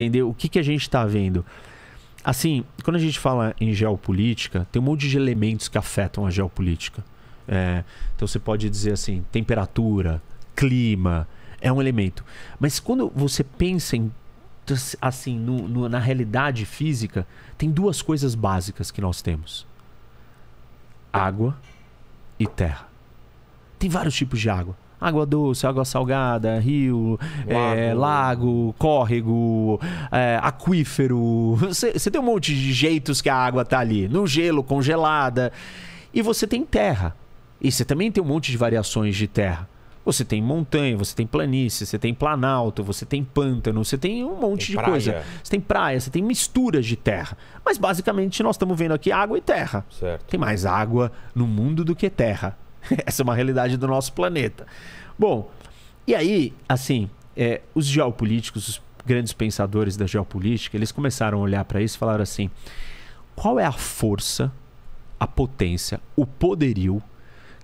entender o que, que a gente está vendo. Assim, quando a gente fala em geopolítica, tem um monte de elementos que afetam a geopolítica. É, então você pode dizer assim, temperatura, clima, é um elemento. Mas quando você pensa em assim no, no, na realidade física, tem duas coisas básicas que nós temos: água e terra. Tem vários tipos de água água doce, água salgada, rio, é, lago, é, lago córrego, é, aquífero. Você, tem um monte de jeitos que a água tá ali. No gelo, congelada. E você tem terra. E você também tem um monte de variações de terra. Você tem montanha, você tem planície, você tem planalto, você tem pântano, você tem um monte tem de praia. coisa. Você tem praia, você tem misturas de terra. Mas basicamente nós estamos vendo aqui água e terra. Certo. Tem mais água no mundo do que terra. Essa é uma realidade do nosso planeta. Bom, e aí, assim, é, os geopolíticos, os grandes pensadores da geopolítica, eles começaram a olhar para isso e falaram assim: qual é a força, a potência, o poderio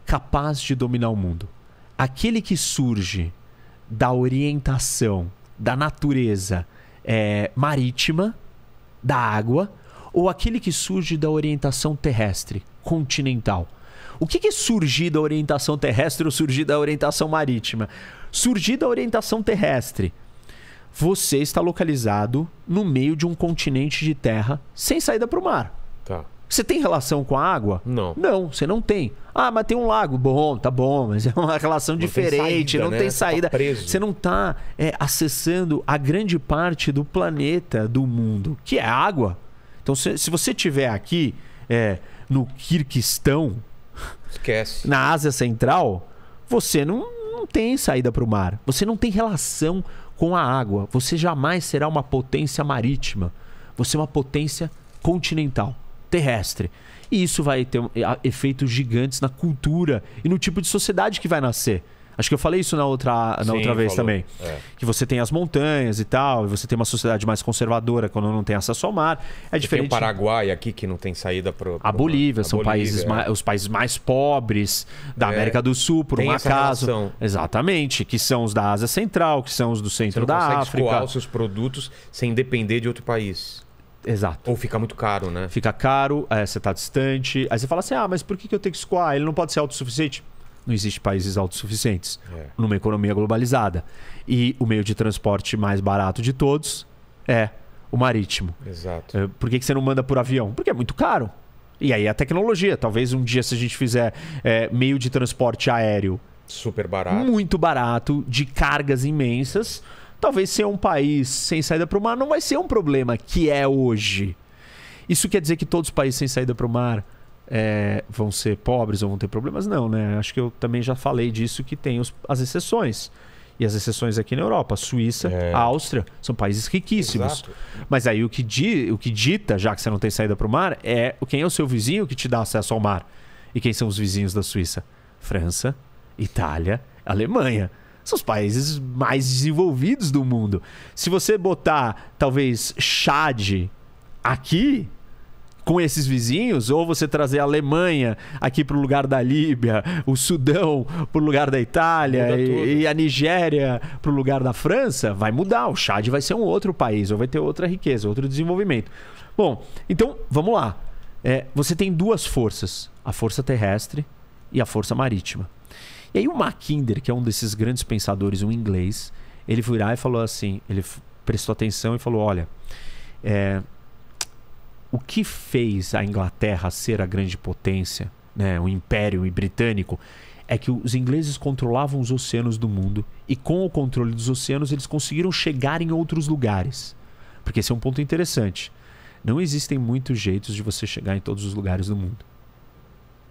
capaz de dominar o mundo? Aquele que surge da orientação, da natureza é, marítima, da água, ou aquele que surge da orientação terrestre, continental? O que, que surgir da orientação terrestre ou surgir da orientação marítima? Surgir da orientação terrestre. Você está localizado no meio de um continente de terra sem saída para o mar. Tá. Você tem relação com a água? Não. Não, você não tem. Ah, mas tem um lago. Bom, tá bom, mas é uma relação não diferente, tem saída, não né? tem saída. Você, tá você não está é, acessando a grande parte do planeta, do mundo, que é água. Então, se, se você estiver aqui é, no Kirguistão, Esquece. Na Ásia Central, você não, não tem saída para o mar. Você não tem relação com a água. Você jamais será uma potência marítima. Você é uma potência continental, terrestre. E isso vai ter eh, efeitos gigantes na cultura e no tipo de sociedade que vai nascer. Acho que eu falei isso na outra, na Sim, outra vez falou. também. É. Que você tem as montanhas e tal, e você tem uma sociedade mais conservadora quando não tem acesso ao mar. É diferente. Tem o Paraguai aqui que não tem saída para a Bolívia, são Bolívia, países é. mais, os países mais pobres da é. América do Sul, por tem um acaso. Relação. Exatamente, que são os da Ásia Central, que são os do centro você não da consegue África. Escoar os seus produtos sem depender de outro país. Exato. Ou fica muito caro, né? Fica caro, é, você está distante. Aí você fala assim: ah, mas por que, que eu tenho que escoar? Ele não pode ser autossuficiente? não existe países autossuficientes é. numa economia globalizada. E o meio de transporte mais barato de todos é o marítimo. Exato. É, por que, você não manda por avião? Porque é muito caro. E aí a tecnologia. Talvez um dia, se a gente fizer é, meio de transporte aéreo. Super barato. Muito barato, de cargas imensas. Talvez ser um país sem saída para o mar não vai ser um problema que é hoje. Isso quer dizer que todos os países sem saída para o mar é, vão ser pobres ou vão ter problemas, não, né? Acho que eu também já falei disso que tem os, as exceções. E as exceções aqui na Europa, Suíça, é. Áustria, são países riquíssimos. Exato. Mas aí o que, di, o que dita, já que você não tem saída para o mar, é quem é o seu vizinho que te dá acesso ao mar. E quem são os vizinhos da Suíça? França, Itália, Alemanha. São os países mais desenvolvidos do mundo. Se você botar, talvez, Chad aqui, com esses vizinhos, ou você trazer a Alemanha aqui para o lugar da Líbia, o Sudão para o lugar da Itália e, e, a Nigéria para o lugar da França, vai mudar. O Chad vai ser um outro país, ou vai ter outra riqueza, outro desenvolvimento. Bom, então vamos lá. É, você tem duas forças: a força terrestre e a força marítima. E aí o Mackinder, que é um desses grandes pensadores, um inglês, ele virá e falou assim, ele prestou atenção e falou, olha, é, o que fez a Inglaterra ser a grande potência, né, o império britânico, é que os ingleses controlavam os oceanos do mundo e com o controle dos oceanos eles conseguiram chegar em outros lugares. Porque esse é um ponto interessante. Não existem muitos jeitos de você chegar em todos os lugares do mundo.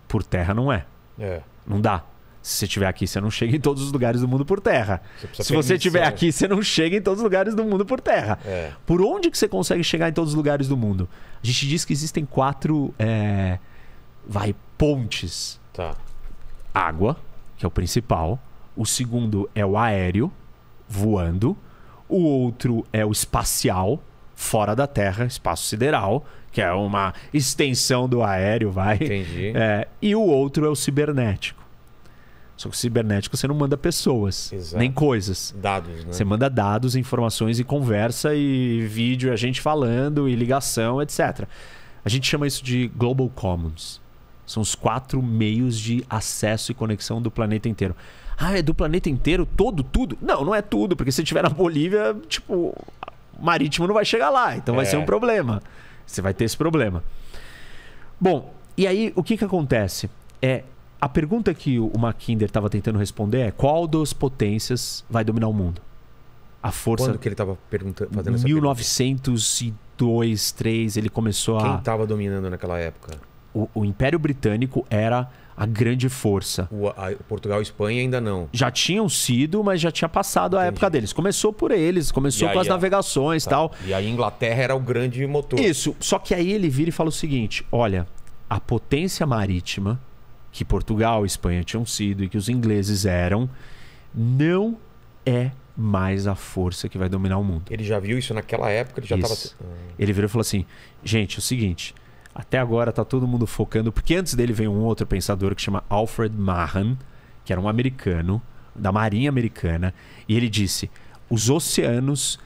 Por terra não é. é. Não dá. Se você estiver aqui, você não chega em todos os lugares do mundo por terra. Você Se você estiver né? aqui, você não chega em todos os lugares do mundo por terra. É. Por onde que você consegue chegar em todos os lugares do mundo? A gente diz que existem quatro é... vai pontes. Tá. Água, que é o principal. O segundo é o aéreo, voando. O outro é o espacial, fora da Terra, espaço sideral, que é uma extensão do aéreo, vai. Entendi. É, e o outro é o cibernético só que o cibernético você não manda pessoas, Exato. nem coisas. Dados, né? Você manda dados, informações e conversa e vídeo, a gente falando e ligação, etc. A gente chama isso de Global Commons. São os quatro meios de acesso e conexão do planeta inteiro. Ah, é do planeta inteiro? Todo, tudo? Não, não é tudo, porque se estiver na Bolívia, tipo, marítimo não vai chegar lá, então é. vai ser um problema. Você vai ter esse problema. Bom, e aí o que, que acontece? É a pergunta que o Mackinder estava tentando responder é qual das potências vai dominar o mundo? A força. Quando que ele estava perguntando, fazendo 1902, 3, ele começou Quem a. Quem estava dominando naquela época? O, o, Império Britânico era a grande força. O, a, Portugal e Espanha ainda não. Já tinham sido, mas já tinha passado Entendi. a época deles. Começou por eles, começou aí, com as navegações tá. tal. E a Inglaterra era o grande motor. Isso. Só que aí ele vira e fala o seguinte: olha, a potência marítima que Portugal e Espanha tinham sido e que os ingleses eram, não é mais a força que vai dominar o mundo. Ele já viu isso naquela época, ele já estava. Ah. Ele virou e falou assim: gente, é o seguinte, até agora tá todo mundo focando, porque antes dele veio um outro pensador que chama Alfred Mahan, que era um americano, da Marinha Americana, e ele disse: os oceanos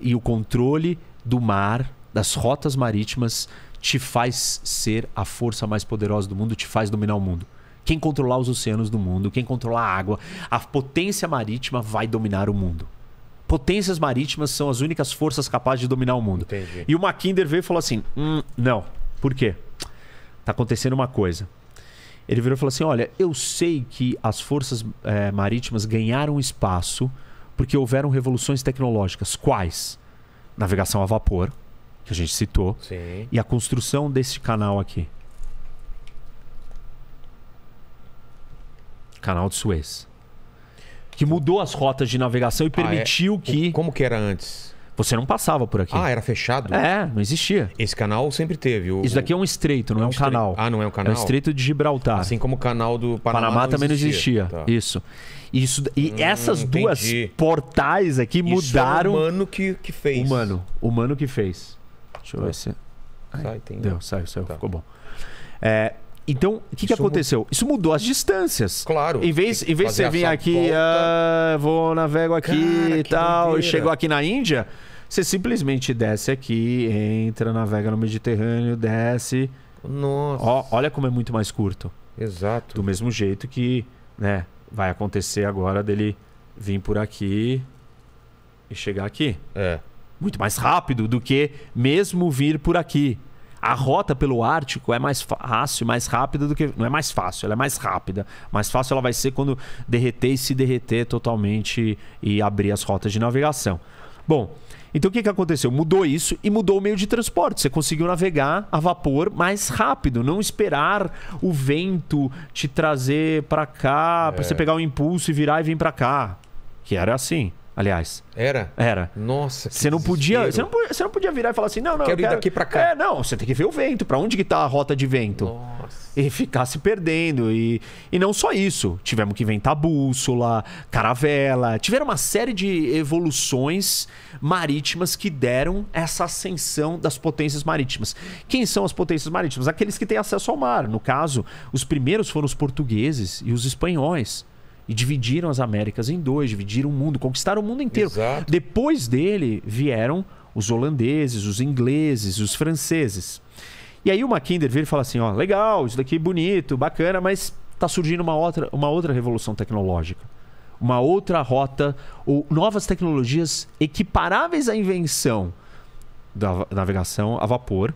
e o controle do mar, das rotas marítimas, te faz ser a força mais poderosa do mundo, te faz dominar o mundo quem controlar os oceanos do mundo, quem controlar a água, a potência marítima vai dominar o mundo. Potências marítimas são as únicas forças capazes de dominar o mundo. Entendi. E o Mackinder veio e falou assim: hum, não, por quê? Tá acontecendo uma coisa. Ele virou e falou assim: olha, eu sei que as forças é, marítimas ganharam espaço porque houveram revoluções tecnológicas. Quais? Navegação a vapor, que a gente citou, Sim. e a construção desse canal aqui. Canal de Suez. Que mudou as rotas de navegação e ah, permitiu ah, é? que. Como que era antes? Você não passava por aqui. Ah, era fechado? É, não existia. Esse canal sempre teve. O... Isso daqui é um estreito, não é um, é um estre... canal. Ah, não é um canal? É um estreito de Gibraltar. Assim como o canal do Panamá. Panamá não também não existia. Tá. Isso. Isso, e hum, essas entendi. duas portais aqui Isso mudaram. É o humano que, que fez. Humano. Humano que fez. Deixa eu ver tá. se. sai, tem. Deu, né? saiu, saiu. Tá. Ficou bom. É, então, o que, que aconteceu? Mudou. Isso mudou as distâncias. Claro. Em vez, em vez de você vir aqui, ah, vou navego aqui Cara, e tal, e chegou aqui na Índia, você simplesmente desce aqui, entra, navega no Mediterrâneo, desce. Nossa. Ó, olha como é muito mais curto. Exato. Do mesmo jeito que, né, vai acontecer agora dele vir por aqui e chegar aqui. É. Muito mais rápido do que mesmo vir por aqui. A rota pelo Ártico é mais fácil, mais rápida do que. Não é mais fácil, ela é mais rápida. Mais fácil ela vai ser quando derreter e se derreter totalmente e abrir as rotas de navegação. Bom, então o que, que aconteceu? Mudou isso e mudou o meio de transporte. Você conseguiu navegar a vapor mais rápido, não esperar o vento te trazer para cá, é. para você pegar o um impulso e virar e vir para cá. Que era assim aliás. Era? Era. Nossa. Você não, podia, você, não podia, você não podia virar e falar assim, não, não. Quero, quero... ir daqui para cá. É, não, você tem que ver o vento, para onde que tá a rota de vento. Nossa. E ficar se perdendo. E, e não só isso. Tivemos que inventar bússola, caravela. Tiveram uma série de evoluções marítimas que deram essa ascensão das potências marítimas. Quem são as potências marítimas? Aqueles que têm acesso ao mar. No caso, os primeiros foram os portugueses e os espanhóis e dividiram as Américas em dois, dividiram o mundo, conquistaram o mundo inteiro. Exato. Depois dele vieram os holandeses, os ingleses, os franceses. E aí o Mackinder vira e fala assim: ó, legal, isso daqui é bonito, bacana, mas está surgindo uma outra, uma outra revolução tecnológica. Uma outra rota, ou novas tecnologias equiparáveis à invenção da navegação a vapor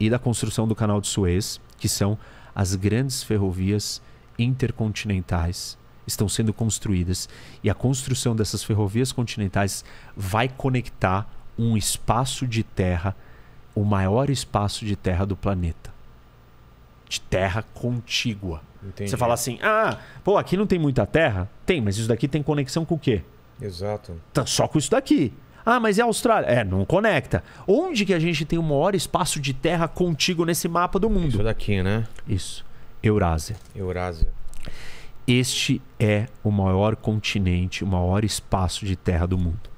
e da construção do canal de Suez, que são as grandes ferrovias intercontinentais estão sendo construídas e a construção dessas ferrovias continentais vai conectar um espaço de terra, o maior espaço de terra do planeta. De terra contígua. Entendi. Você fala assim: ah, pô, aqui não tem muita terra? Tem, mas isso daqui tem conexão com o quê? Exato. Tá, só com isso daqui. Ah, mas é a Austrália. É, não conecta. Onde que a gente tem o maior espaço de terra contíguo nesse mapa do mundo? Isso daqui, né? Isso. Eurásia. Eurásia. Este é o maior continente, o maior espaço de terra do mundo.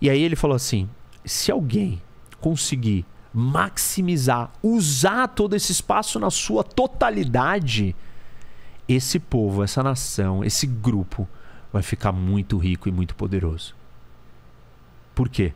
E aí ele falou assim: se alguém conseguir maximizar, usar todo esse espaço na sua totalidade, esse povo, essa nação, esse grupo vai ficar muito rico e muito poderoso. Por quê?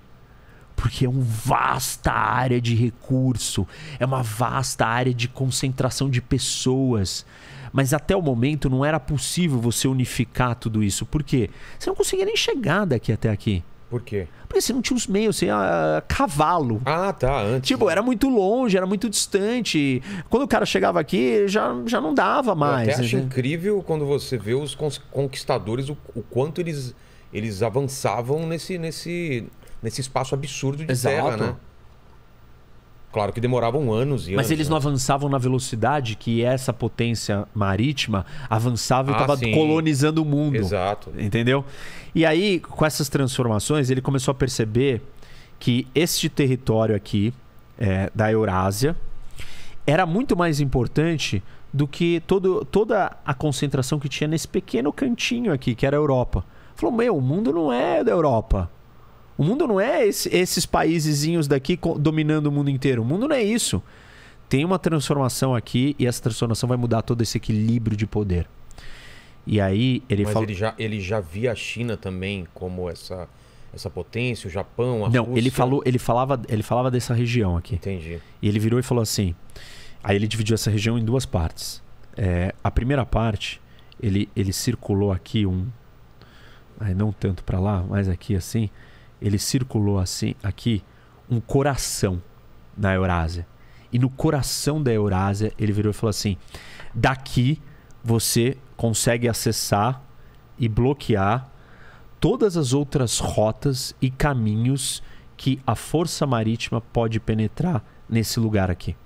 Porque é uma vasta área de recurso, é uma vasta área de concentração de pessoas, mas até o momento não era possível você unificar tudo isso. Por quê? Você não conseguia nem chegar daqui até aqui. Por quê? Porque você não tinha os meios, você ia ah, cavalo. Ah, tá. Antes. Tipo, era muito longe, era muito distante. Quando o cara chegava aqui, já, já não dava mais. Eu até acho né? incrível quando você vê os conquistadores, o, o quanto eles, eles avançavam nesse, nesse, nesse espaço absurdo de Exato. terra, né? Claro que demoravam anos e Mas anos, eles né? não avançavam na velocidade que essa potência marítima avançava e estava ah, colonizando o mundo. Exato. Entendeu? E aí, com essas transformações, ele começou a perceber que este território aqui, é, da Eurásia, era muito mais importante do que todo, toda a concentração que tinha nesse pequeno cantinho aqui, que era a Europa. Falou, meu, o mundo não é da Europa. O mundo não é esse, esses países daqui dominando o mundo inteiro. O mundo não é isso. Tem uma transformação aqui e essa transformação vai mudar todo esse equilíbrio de poder. E aí ele Mas ele já ele já via a China também como essa essa potência, o Japão, a Não, Rússia. ele falou, ele falava, ele falava dessa região aqui. Entendi. E ele virou e falou assim: Aí ele dividiu essa região em duas partes. É, a primeira parte, ele, ele circulou aqui um. não tanto para lá, mas aqui assim ele circulou assim aqui um coração na Eurásia. E no coração da Eurásia, ele virou e falou assim: daqui você consegue acessar e bloquear todas as outras rotas e caminhos que a força marítima pode penetrar nesse lugar aqui.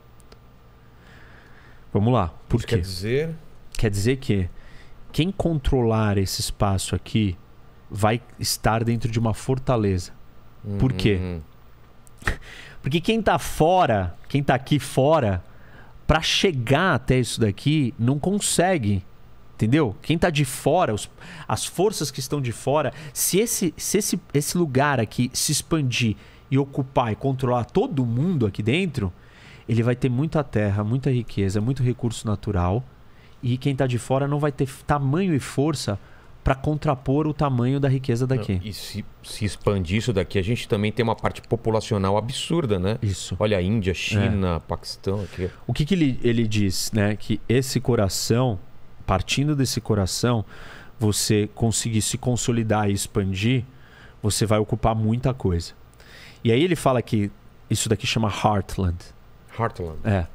Vamos lá. Por Isso quê? Quer dizer... quer dizer que quem controlar esse espaço aqui vai estar dentro de uma fortaleza. Uhum. Por quê? Uhum. Porque quem está fora, quem está aqui fora, para chegar até isso daqui, não consegue. Entendeu? Quem está de fora, os, as forças que estão de fora, se esse, se esse, esse lugar aqui se expandir e ocupar e controlar todo mundo aqui dentro, ele vai ter muita terra, muita riqueza, muito recurso natural. E quem está de fora não vai ter tamanho e força para contrapor o tamanho da riqueza daqui. E se, se, expandir isso daqui, a gente também tem uma parte populacional absurda, né? Isso. Olha a Índia, China, é. Paquistão. Aqui. O que, que ele, ele diz, né? Que esse coração, partindo desse coração, você conseguir se consolidar e expandir, você vai ocupar muita coisa. E aí ele fala que isso daqui chama Heartland. Heartland. É.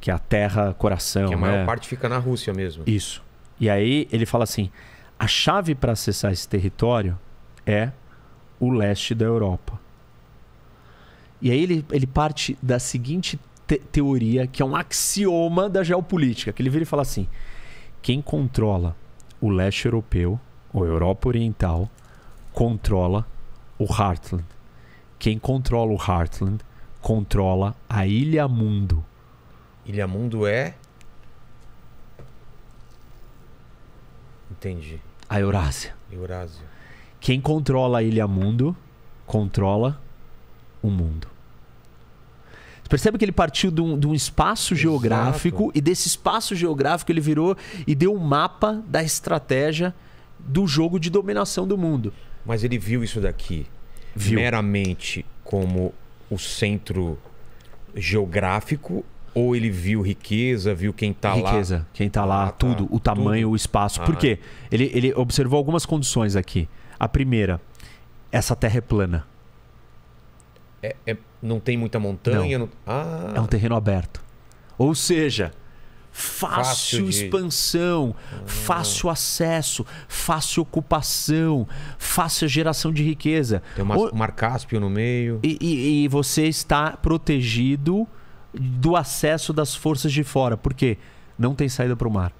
Que é a terra, coração. Que a maior é... parte fica na Rússia mesmo. Isso. E aí ele fala assim: a chave para acessar esse território é o leste da Europa. E aí ele, ele parte da seguinte te teoria, que é um axioma da geopolítica, que ele vira e fala assim: quem controla o leste europeu, ou Europa Oriental, controla o Heartland. Quem controla o Heartland controla a Ilha Mundo. Ilha Mundo é. Entendi. A Eurásia. Eurásia. Quem controla a Ilha Mundo controla o mundo. Você percebe que ele partiu de um, de um espaço Exato. geográfico e desse espaço geográfico ele virou e deu um mapa da estratégia do jogo de dominação do mundo. Mas ele viu isso daqui viu. meramente como o centro geográfico ou ele viu riqueza, viu quem está lá? Riqueza, quem está lá, ah, tá. tudo, o tamanho, tudo. o espaço. Ah, Por quê? Ele, ele observou algumas condições aqui. A primeira, essa terra é plana. É, é não tem muita montanha? Não. Não... Ah. É um terreno aberto. Ou seja, fácil, fácil de... expansão, ah. fácil acesso, fácil ocupação, fácil geração de riqueza. Tem uma, um mar Cáspio no meio. E, e, e você está protegido do acesso das forças de fora. Por quê? Não tem saída para o mar.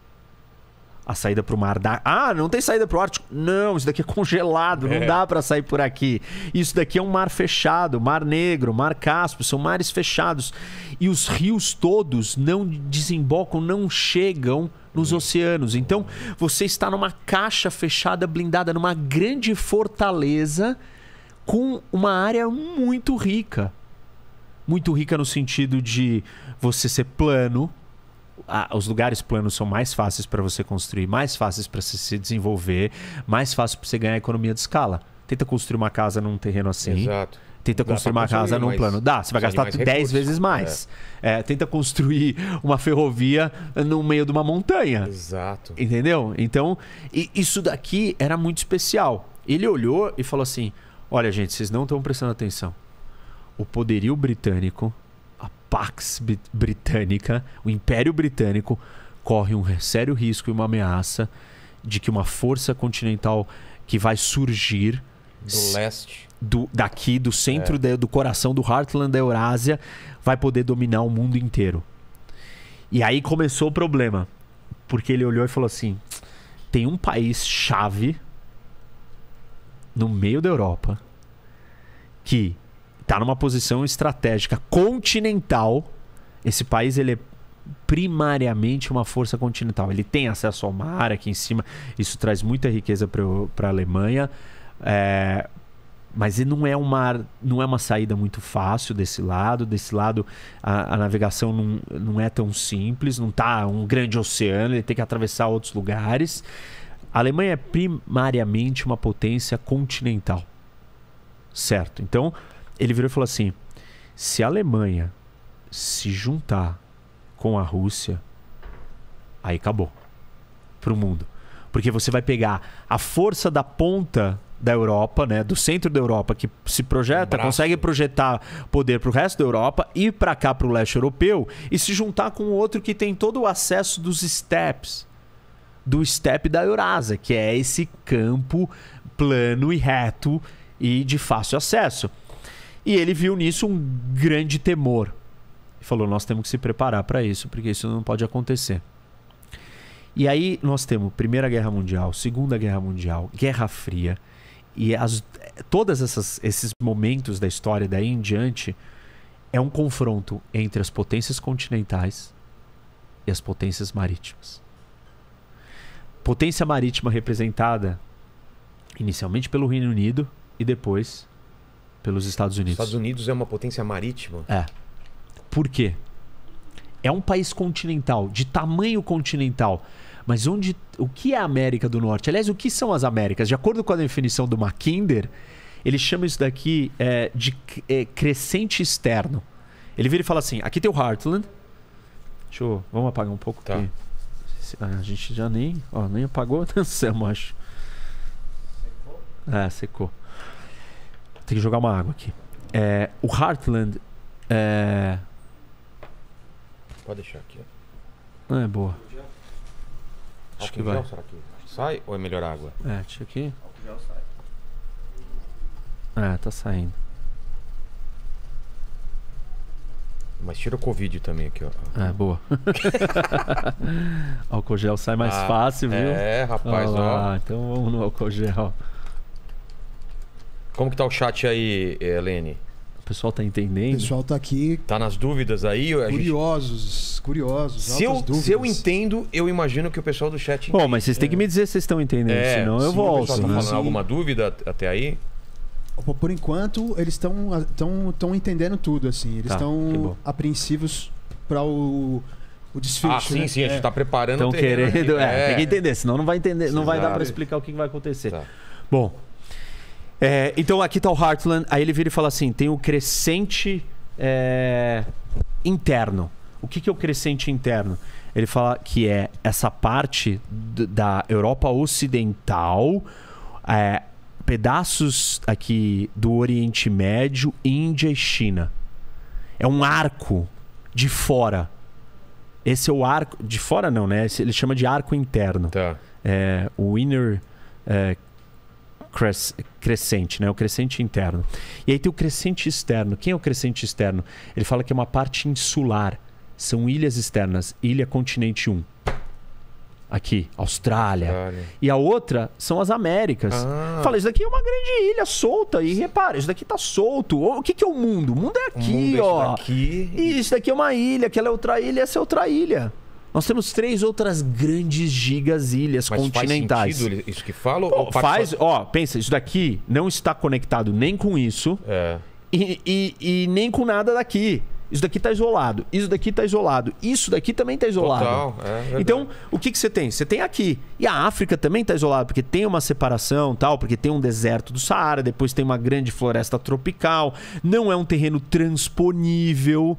A saída para o mar dá. Ah, não tem saída para o Ártico. Não, isso daqui é congelado, é. não dá para sair por aqui. Isso daqui é um mar fechado, Mar Negro, Mar Cáspio, são mares fechados. E os rios todos não desembocam, não chegam nos uhum. oceanos. Então, você está numa caixa fechada, blindada, numa grande fortaleza com uma área muito rica muito rica no sentido de você ser plano. Ah, os lugares planos são mais fáceis para você construir, mais fáceis para você se desenvolver, mais fácil para você ganhar economia de escala. Tenta construir uma casa num terreno assim. Exato. Tenta construir uma casa num plano. Dá, você vai gastar 10 vezes mais. É. É, tenta construir uma ferrovia no meio de uma montanha. Exato. Entendeu? Então, isso daqui era muito especial. Ele olhou e falou assim: Olha, gente, vocês não estão prestando atenção o poderio britânico, a Pax Britânica, o Império Britânico, corre um sério risco e uma ameaça de que uma força continental que vai surgir do leste, do, daqui do centro é. de, do coração do heartland da Eurásia, vai poder dominar o mundo inteiro. E aí começou o problema, porque ele olhou e falou assim: tem um país chave no meio da Europa que está numa posição estratégica continental. Esse país ele é primariamente uma força continental. Ele tem acesso ao mar aqui em cima. Isso traz muita riqueza para a Alemanha. É, mas não é uma não é uma saída muito fácil desse lado desse lado a, a navegação não, não é tão simples não tá um grande oceano ele tem que atravessar outros lugares a Alemanha é primariamente uma potência continental certo então ele virou e falou assim: se a Alemanha se juntar com a Rússia, aí acabou para o mundo. Porque você vai pegar a força da ponta da Europa, né, do centro da Europa que se projeta, um consegue projetar poder para o resto da Europa e para cá para o leste europeu e se juntar com outro que tem todo o acesso dos steppes, do step da Eurásia, que é esse campo plano e reto e de fácil acesso. E ele viu nisso um grande temor. E falou: nós temos que se preparar para isso, porque isso não pode acontecer. E aí nós temos Primeira Guerra Mundial, Segunda Guerra Mundial, Guerra Fria, e as, todas essas, esses momentos da história daí em diante é um confronto entre as potências continentais e as potências marítimas. Potência marítima representada inicialmente pelo Reino Unido e depois pelos Estados Unidos. Os Estados Unidos é uma potência marítima? É. Por quê? É um país continental, de tamanho continental. Mas onde, o que é a América do Norte? Aliás, o que são as Américas? De acordo com a definição do Mackinder, ele chama isso daqui é, de é, crescente externo. Ele vira e fala assim: aqui tem o Heartland. Deixa eu. Vamos apagar um pouco. Tá. Ah, a gente já nem. Ó, nem apagou a atenção, acho. Secou? É, secou. Tem que jogar uma água aqui. É, o Heartland é. Pode deixar aqui. Ó. Ah, é boa. Acho que vai. Sai ou é melhor água? É, deixa aqui. É, tá saindo. Mas tira o Covid também aqui, ó. É, boa. álcool gel sai mais ah, fácil, viu? É, rapaz, ó. Ah, Então vamos no álcool gel. Como que tá o chat aí, Helene? Eh, o pessoal tá entendendo? O pessoal tá aqui. Tá nas dúvidas aí? É curiosos, gente... curiosos. Se eu, se eu entendo, eu imagino que o pessoal do chat. Bom, mas vocês têm que é. me dizer se vocês estão entendendo, é, senão eu sim, volto. Tá né? falando sim. alguma dúvida até aí? Por enquanto, eles estão entendendo tudo, assim. Eles estão tá, apreensivos para o, o desfecho. Ah, sim, né? sim, a gente está é. Tá preparando. Estão querendo, é, é, tem que entender, senão não vai entender, não vai dar para explicar o que vai acontecer. Tá. Bom, é, então aqui tá o Heartland, aí ele vira e fala assim: tem o crescente é, interno. O que, que é o crescente interno? Ele fala que é essa parte da Europa Ocidental, é, pedaços aqui do Oriente Médio, Índia e China. É um arco de fora. Esse é o arco. De fora não, né? ele chama de arco interno. Tá. É, o inner é, cres, crescente, né? o crescente interno. E aí tem o crescente externo. Quem é o crescente externo? Ele fala que é uma parte insular. São ilhas externas. Ilha Continente 1. Aqui, Austrália. Austrália. E a outra são as Américas. Ah. Fala, isso daqui é uma grande ilha solta. E repara, isso daqui tá solto. O que, que é o mundo? O mundo é aqui, mundo é tipo ó. isso daqui. E isso daqui é uma ilha, aquela é outra ilha, essa é outra ilha. Nós temos três outras grandes gigas ilhas Mas continentais. Faz sentido isso que falo? Pô, faz, ó, pensa, isso daqui não está conectado nem com isso é. e, e, e nem com nada daqui. Isso daqui está isolado, isso daqui está isolado, isso daqui também está isolado. Total, é então, o que, que você tem? Você tem aqui. E a África também está isolada, porque tem uma separação tal, porque tem um deserto do Saara, depois tem uma grande floresta tropical, não é um terreno transponível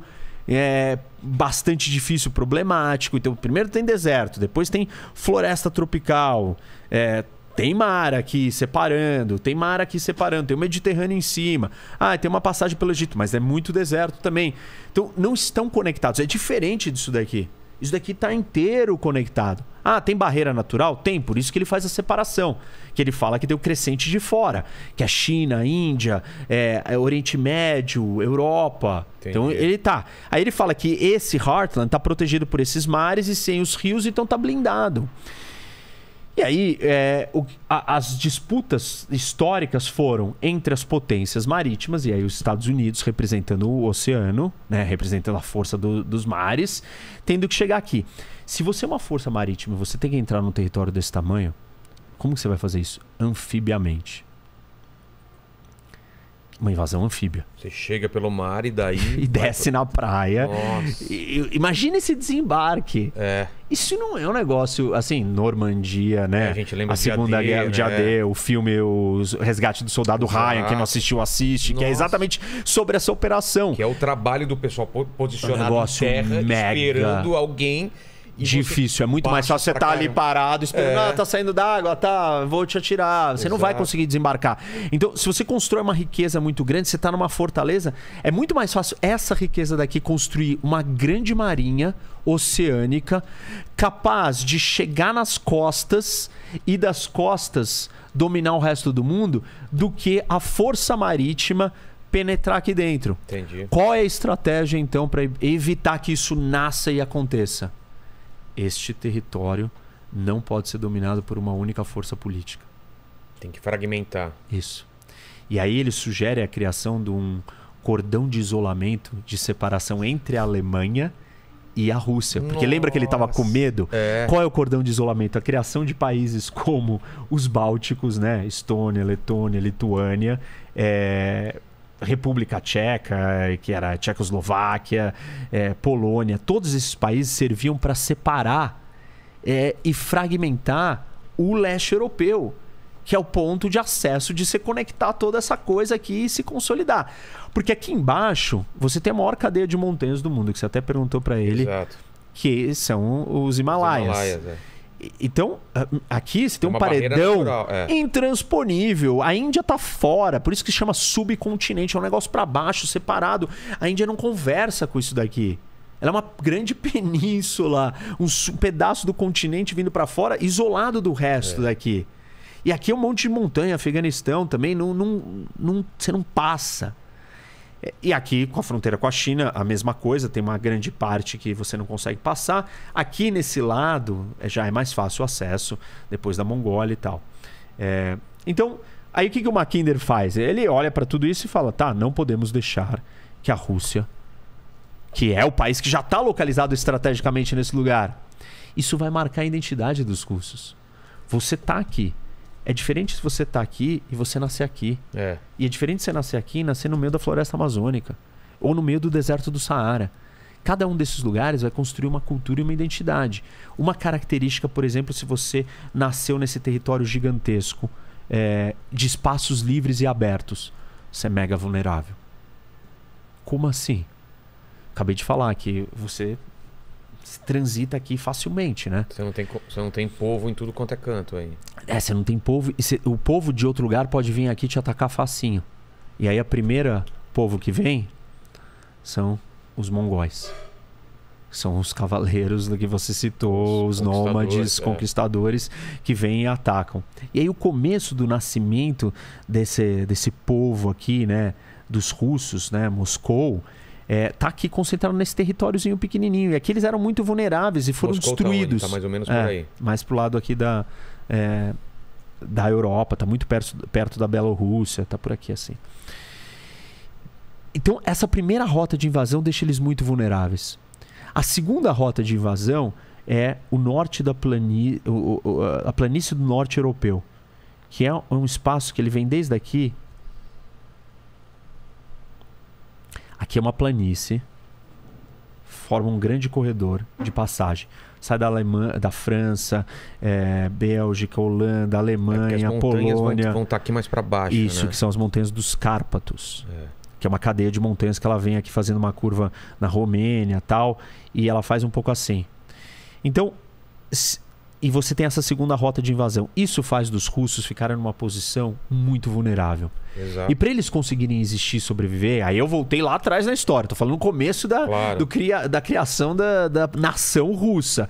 é bastante difícil, problemático. Então, primeiro tem deserto, depois tem floresta tropical, é, tem mar aqui separando, tem mar aqui separando, tem o Mediterrâneo em cima. Ah, tem uma passagem pelo Egito, mas é muito deserto também. Então, não estão conectados. É diferente disso daqui. Isso daqui está inteiro conectado. Ah, tem barreira natural? Tem, por isso que ele faz a separação. Que ele fala que tem o crescente de fora, que é China, Índia, é, é Oriente Médio, Europa. Entendi. Então ele tá. Aí ele fala que esse Heartland está protegido por esses mares e sem os rios, então tá blindado. E aí, é, o, a, as disputas históricas foram entre as potências marítimas, e aí os Estados Unidos representando o oceano, né, representando a força do, dos mares, tendo que chegar aqui. Se você é uma força marítima você tem que entrar num território desse tamanho, como que você vai fazer isso? Anfibiamente. Uma invasão anfíbia. Você chega pelo mar e daí. e desce pra... na praia. Nossa. imagina esse desembarque. É. Isso não é um negócio, assim, Normandia, né? É, a gente lembra A Segunda Guerra, né? o dia D, o filme O Resgate do Soldado Exato. Ryan, quem não assistiu, assiste, Nossa. que é exatamente sobre essa operação. Que é o trabalho do pessoal é posicionado um negócio em terra, mega. esperando alguém Difícil, é muito mais fácil você estar tá ali parado, esperando, é. ah, tá saindo d'água, tá, vou te atirar. Você Exato. não vai conseguir desembarcar. Então, se você constrói uma riqueza muito grande, você tá numa fortaleza, é muito mais fácil essa riqueza daqui construir uma grande marinha oceânica capaz de chegar nas costas e das costas dominar o resto do mundo do que a força marítima penetrar aqui dentro. Entendi. Qual é a estratégia então para evitar que isso nasça e aconteça? este território não pode ser dominado por uma única força política. Tem que fragmentar. Isso. E aí ele sugere a criação de um cordão de isolamento, de separação entre a Alemanha e a Rússia. Porque Nossa. lembra que ele estava com medo? É. Qual é o cordão de isolamento? A criação de países como os Bálticos, né? Estônia, Letônia, Lituânia, é... República Tcheca, eh, que era Tchecoslováquia, é, Polônia, todos esses países serviam para separar é, e fragmentar o leste europeu, que é o ponto de acesso de se conectar toda essa coisa aqui e se consolidar. Porque aqui embaixo você tem a maior cadeia de montanhas do mundo, que você até perguntou para ele, Exato. que são os Himalaias. Os Himalaias é. Então, aqui você tem, tem um é paredão natural, é. intransponível. A Índia tá fora, por isso que chama subcontinente, é um negócio para baixo, separado. A Índia não conversa com isso daqui. Ela é uma grande península, um pedaço do continente vindo para fora, isolado do resto é. daqui. E aqui é um monte de montanha, Afeganistão também, não, não, não, você não passa. E aqui, com a fronteira com a China, a mesma coisa, tem uma grande parte que você não consegue passar. Aqui nesse lado é, já é mais fácil o acesso, depois da Mongólia e tal. É, então, aí o que, que o Mackinder faz? Ele olha para tudo isso e fala: tá, não podemos deixar que a Rússia, que é o país que já está localizado estrategicamente nesse lugar, isso vai marcar a identidade dos russos. Você está aqui. É diferente se você tá aqui e você nascer aqui. É. E é diferente você nascer aqui e nascer no meio da floresta amazônica. Ou no meio do deserto do Saara. Cada um desses lugares vai construir uma cultura e uma identidade. Uma característica, por exemplo, se você nasceu nesse território gigantesco é, de espaços livres e abertos, você é mega vulnerável. Como assim? Acabei de falar que você transita aqui facilmente, né? Você não tem, você não tem povo em tudo quanto é canto aí. É, você não tem povo. E você, o povo de outro lugar pode vir aqui te atacar facinho. E aí a primeira povo que vem são os mongóis. São os cavaleiros do que você citou, os, os nômades, é. conquistadores que vêm e atacam. E aí o começo do nascimento desse, desse povo aqui, né? Dos russos, né? Moscou é, tá aqui concentrado nesse territóriozinho pequenininho. E aqui eles eram muito vulneráveis e foram Moscou destruídos. Tá, tá mais ou menos por é, aí. Mais pro lado aqui da, é, da Europa, tá muito perto, perto da Bielorrússia, tá por aqui assim. Então, essa primeira rota de invasão deixa eles muito vulneráveis. A segunda rota de invasão é o norte da plani... a planície do norte europeu, que é um espaço que ele vem desde aqui Aqui é uma planície. Forma um grande corredor de passagem. Sai da, Alemanha, da França, é, Bélgica, Holanda, é Alemanha, é Polônia. Vão, vão tá estar aqui mais para baixo. Isso, né? que são as montanhas dos Cárpatos. É que é uma cadeia de montanhas que ela vem aqui fazendo uma curva na Romênia tal, e ela faz um pouco assim. Então, e você tem essa segunda rota de invasão. Isso faz dos russos ficarem numa posição muito vulnerável. Exato. E para eles conseguirem existir e sobreviver, aí eu voltei lá atrás na história, tô falando no começo da, claro. do cria, da criação da, da nação russa.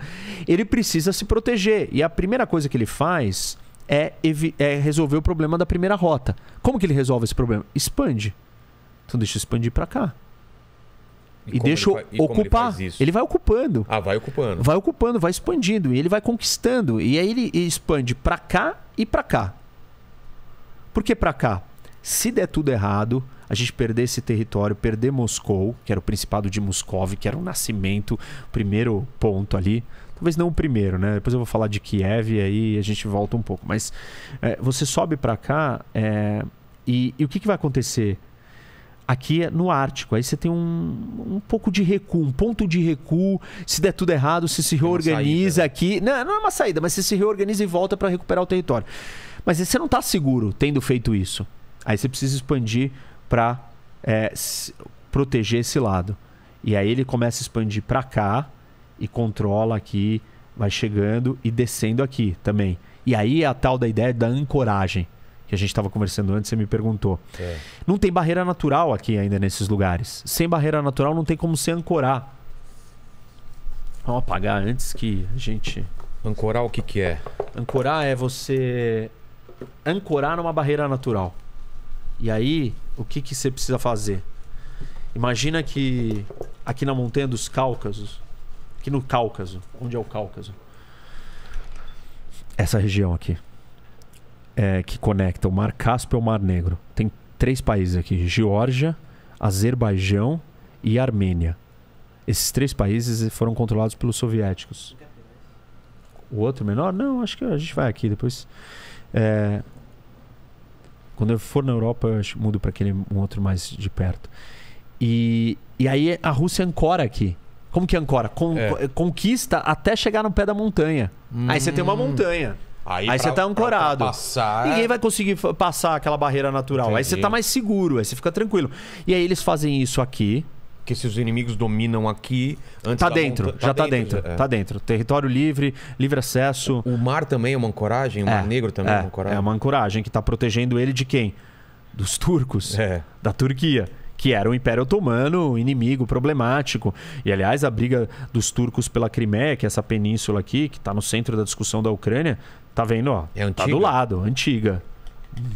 Ele precisa se proteger. E a primeira coisa que ele faz é, é resolver o problema da primeira rota. Como que ele resolve esse problema? Expande. Então deixa eu expandir para cá. E, deixa ele, ocupar. Ele, ele, vai ocupando. Ah, vai ocupando. Vai ocupando, vai expandindo. E ele vai conquistando. E aí ele expande para cá e para cá. Por que para cá? Se der tudo errado, a gente perder esse território, perder Moscou, que era o principado de Moscou, que era o nascimento, primeiro ponto ali. Talvez não o primeiro, né? Depois eu vou falar de Kiev e aí a gente volta um pouco. Mas é, você sobe para cá é, e, e, o que, que vai acontecer? aqui é no Ártico. Aí você tem um, um pouco de recuo, um ponto de recuo. Se der tudo errado, você se é reorganiza né? aqui. Não, não é uma saída, mas você se reorganiza e volta para recuperar o território. Mas você não está seguro tendo feito isso. Aí você precisa expandir para é, proteger esse lado. E aí ele começa a expandir para cá e controla aqui, vai chegando e descendo aqui também. E aí é a tal da ideia da ancoragem que a gente estava conversando antes, você me perguntou. É. Não tem barreira natural aqui ainda nesses lugares. Sem barreira natural não tem como se ancorar. Vamos apagar antes que a gente. Ancorar o que, que é? Ancorar é você ancorar numa barreira natural. E aí, o que, que você precisa fazer? Imagina que aqui na montanha dos Cáucasos, aqui no Cáucaso, onde é o Cáucaso? Essa região aqui é, que conecta o Mar Cáspio ao Mar Negro. Tem três países aqui: Geórgia, Azerbaijão e Armênia. Esses três países foram controlados pelos soviéticos. O outro menor? Não, acho que a gente vai aqui depois. É, quando eu for na Europa, eu acho, mudo para aquele um outro mais de perto. E, e aí a Rússia ancora aqui. Como que ancora? Con é. Conquista até chegar no pé da montanha. Hum. Aí você tem uma hum. montanha. Aí, aí pra, você tá ancorado. passar... Ninguém vai conseguir passar aquela barreira natural. Entendi. Aí você tá mais seguro, aí você fica tranquilo. E aí eles fazem isso aqui. que se os inimigos dominam aqui, antes tá dentro, monta... tá já tá, tá dentro, já. É. tá dentro. Território livre, livre acesso. O, o mar também é uma ancoragem, o é, mar negro também é, é uma ancoragem. É uma ancoragem que tá protegendo ele de quem? Dos turcos, é. da Turquia que era o Império Otomano, inimigo problemático. E aliás, a briga dos turcos pela Crimeia, que é essa península aqui, que está no centro da discussão da Ucrânia, Tá vendo, ó? É antiga. Tá do lado, antiga.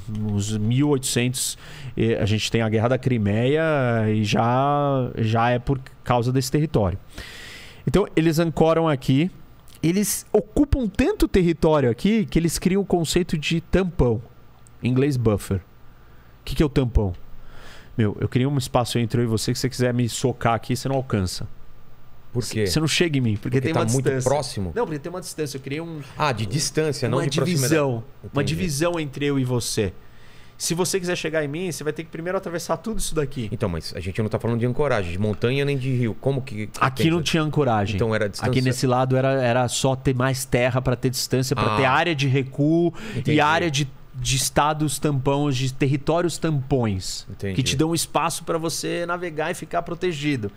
Nos 1800, eh, a gente tem a Guerra da Crimeia e já, já é por causa desse território. Então, eles ancoram aqui. Eles ocupam tanto território aqui que eles criam o conceito de tampão. Em inglês, buffer. O que, que é o tampão? Meu, eu queria um espaço entre eu e você que se você quiser me socar aqui, você não alcança. Por quê? Você não chega em mim, porque, porque tem tá uma distância. muito próximo? Não, porque tem uma distância. Eu criei um. Ah, de distância, não de divisão. Uma divisão entre eu e você. Se você quiser chegar em mim, você vai ter que primeiro atravessar tudo isso daqui. Então, mas a gente não tá falando de ancoragem, de montanha nem de rio. Como que. que Aqui não tinha ancoragem. Então era distância. Aqui nesse lado era, era só ter mais terra para ter distância, para ah. ter área de recuo Entendi. e área de de estados tampões, de territórios tampões, Entendi. que te dão espaço para você navegar e ficar protegido.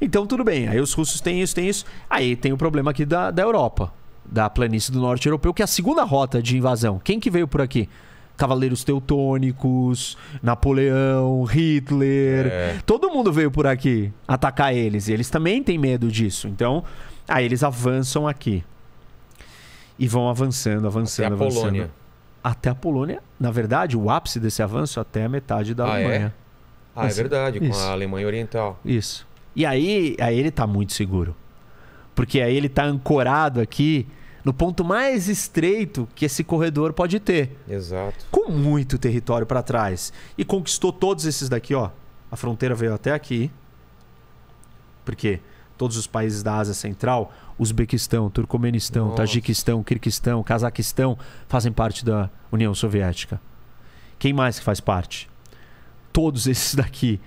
Então tudo bem, aí os russos têm isso, têm isso. Aí tem o problema aqui da, da Europa, da planície do norte europeu, que é a segunda rota de invasão. Quem que veio por aqui? Cavaleiros Teutônicos, Napoleão, Hitler. É. Todo mundo veio por aqui atacar eles. E eles também têm medo disso. Então, aí eles avançam aqui. E vão avançando, avançando, até a avançando. Polônia. Até a Polônia. Na verdade, o ápice desse avanço até a metade da ah, é? Alemanha. Ah, é? Ah, Mas, assim, é verdade, isso. com a Alemanha Oriental. Isso. E aí, aí ele tá muito seguro. Porque aí ele tá ancorado aqui no ponto mais estreito que esse corredor pode ter. Exato. Com muito território para trás. E conquistou todos esses daqui, ó. A fronteira veio até aqui. Porque todos os países da Ásia Central, Uzbequistão, Turcomenistão, Nossa. Tajiquistão, Kirguistão, Cazaquistão, fazem parte da União Soviética. Quem mais que faz parte? Todos esses daqui.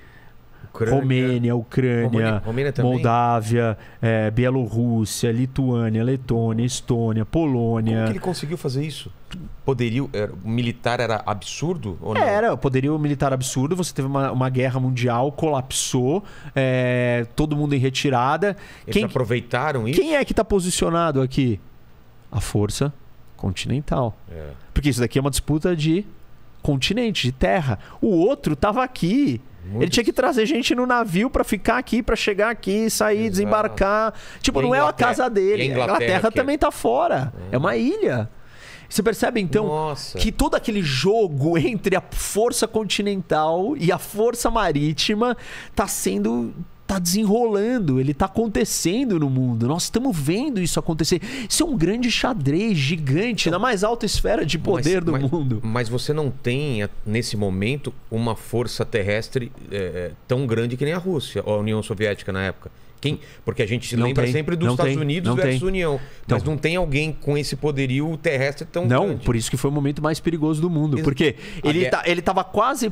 Ucrânia, Romênia, Ucrânia, Romênia, Moldávia, é, Bielorrússia, Lituânia, Letônia, Estônia, Polônia. Como que ele conseguiu fazer isso? Poderio era, militar era absurdo? Ou não? Era, poderio militar absurdo. Você teve uma, uma guerra mundial, colapsou, é, todo mundo em retirada. Eles quem, aproveitaram isso? Quem é que está posicionado aqui? A força continental. É. Porque isso daqui é uma disputa de continente, de terra. O outro estava aqui muito ele tinha que trazer gente no navio para ficar aqui, para chegar aqui, sair, Exato. desembarcar. Tipo, e não é Inglaterra. é a casa dele. E a Inglaterra, a Inglaterra é- também tá fora. É, é uma ilha. Você percebe então Nossa. que todo aquele jogo entre a força continental e a força marítima tá sendo tá desenrolando, ele tá acontecendo no mundo. Nós estamos vendo isso acontecer. Isso é um grande xadrez gigante então, na mais alta esfera de poder mas, do mas, mundo. Mas você não tem, nesse momento, uma força terrestre é, tão grande que nem a Rússia, ou a União Soviética na época. Quem? Porque a gente se não lembra tem, sempre dos Estados tem, Unidos versus tem. União. Então mas não. tem alguém com esse poderio terrestre tão não, grande. Não, por isso que foi o momento mais perigoso do mundo. Ex porque ele, estava tá, ele tava quase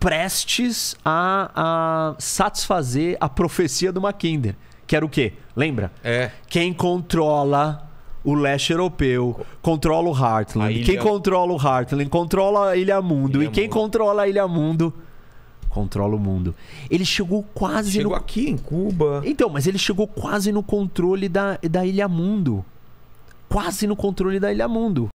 prestes a, a satisfazer a profecia do Mackinder, que era o quê? Lembra? É. Quem controla o leste europeu, controla o Heartland. Ilha... Quem controla o Heartland controla a Ilha Mundo. Ilha e quem Mundo. controla a Ilha Mundo controla o mundo. Ele chegou quase chegou no... aqui em Cuba. Então, mas ele chegou quase no controle da, da Ilha Mundo. Quase no controle da Ilha Mundo.